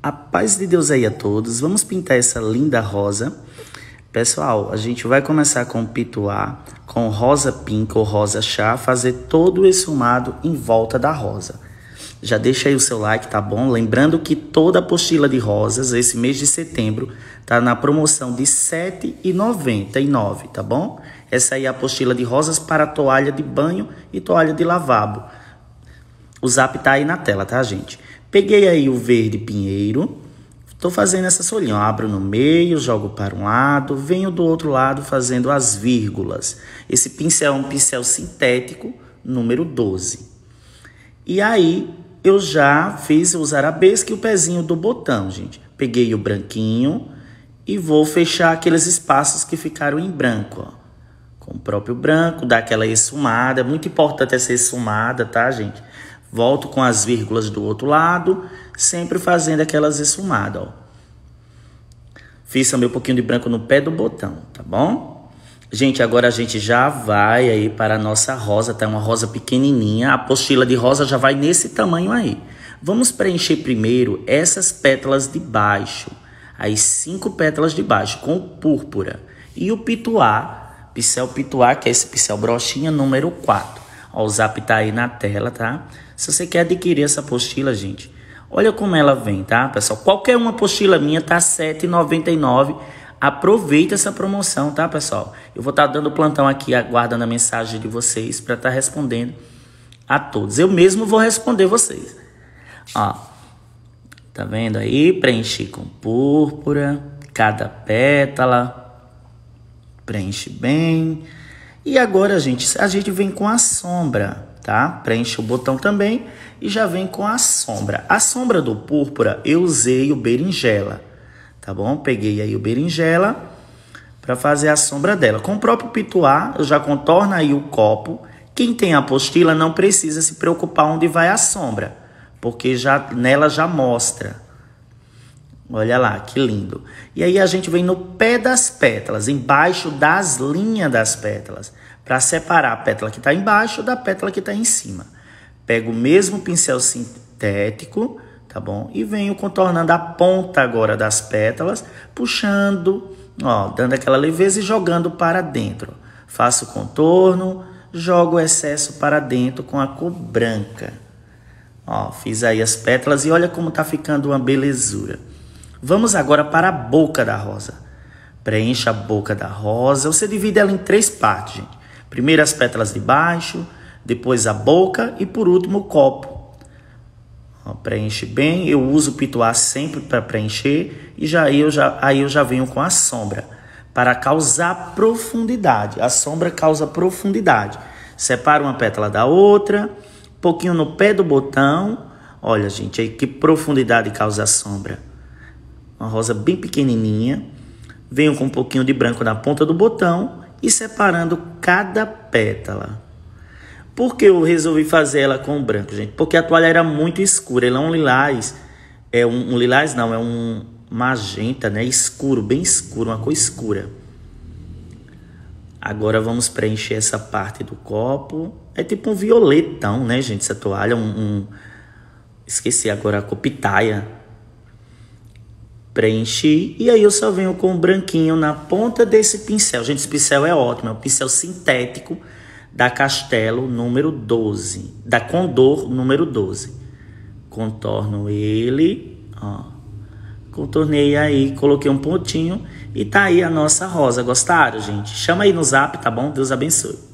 A paz de Deus aí a todos. Vamos pintar essa linda rosa. Pessoal, a gente vai começar com pituar, com rosa pink, ou rosa chá, fazer todo o esfumado em volta da rosa. Já deixa aí o seu like, tá bom? Lembrando que toda a apostila de rosas, esse mês de setembro, tá na promoção de R$ 7,99, tá bom? Essa aí é a apostila de rosas para toalha de banho e toalha de lavabo. O zap tá aí na tela, tá, gente? Peguei aí o verde pinheiro, estou fazendo essa solinha. Eu abro no meio, jogo para um lado, venho do outro lado fazendo as vírgulas. Esse pincel é um pincel sintético, número 12. E aí eu já fiz os arabescos e o pezinho do botão, gente. Peguei o branquinho e vou fechar aqueles espaços que ficaram em branco, ó. Com o próprio branco, dá aquela esfumada. É muito importante essa esfumada, tá, gente? Volto com as vírgulas do outro lado, sempre fazendo aquelas esfumadas, ó. Fiz também um pouquinho de branco no pé do botão, tá bom? Gente, agora a gente já vai aí para a nossa rosa, tá? Uma rosa pequenininha, a apostila de rosa já vai nesse tamanho aí. Vamos preencher primeiro essas pétalas de baixo, as cinco pétalas de baixo, com púrpura. E o pituá, pincel pituá, que é esse pincel brochinha número 4. Ó, o zap tá aí na tela, tá? Se você quer adquirir essa apostila, gente, olha como ela vem, tá, pessoal? Qualquer uma apostila minha tá R$7,99. Aproveita essa promoção, tá, pessoal? Eu vou estar tá dando plantão aqui, aguardando a mensagem de vocês para estar tá respondendo a todos. Eu mesmo vou responder vocês. Ó, tá vendo aí? Preenchi com púrpura, cada pétala. Preenche bem. E agora, gente, a gente vem com a sombra, tá? Preenche o botão também e já vem com a sombra. A sombra do púrpura, eu usei o berinjela, tá bom? Peguei aí o berinjela para fazer a sombra dela. Com o próprio pituá, eu já contorno aí o copo. Quem tem a apostila não precisa se preocupar onde vai a sombra, porque já nela já mostra, Olha lá, que lindo. E aí a gente vem no pé das pétalas, embaixo das linhas das pétalas, para separar a pétala que está embaixo da pétala que está em cima. Pego o mesmo pincel sintético, tá bom? E venho contornando a ponta agora das pétalas, puxando, ó, dando aquela leveza e jogando para dentro. Faço o contorno, jogo o excesso para dentro com a cor branca. Ó, fiz aí as pétalas e olha como tá ficando uma belezura. Vamos agora para a boca da rosa. Preencha a boca da rosa. Você divide ela em três partes, gente. Primeiro as pétalas de baixo, depois a boca e por último o copo. preenche bem. Eu uso o pituá sempre para preencher e já eu já aí eu já venho com a sombra para causar profundidade. A sombra causa profundidade. Separa uma pétala da outra, pouquinho no pé do botão. Olha, gente, aí que profundidade causa a sombra uma rosa bem pequenininha. Venho com um pouquinho de branco na ponta do botão e separando cada pétala. Por que eu resolvi fazer ela com branco, gente? Porque a toalha era muito escura, ela é um lilás, é um, um lilás não, é um magenta, né? Escuro, bem escuro, uma cor escura. Agora vamos preencher essa parte do copo. É tipo um violetão, né, gente? Essa toalha, um, um... esqueci agora a copitaia. pitaia preenchi e aí eu só venho com o branquinho na ponta desse pincel. Gente, esse pincel é ótimo, é um pincel sintético da Castelo número 12, da Condor número 12. Contorno ele, ó. Contornei aí, coloquei um pontinho e tá aí a nossa rosa. Gostaram, gente? Chama aí no zap, tá bom? Deus abençoe.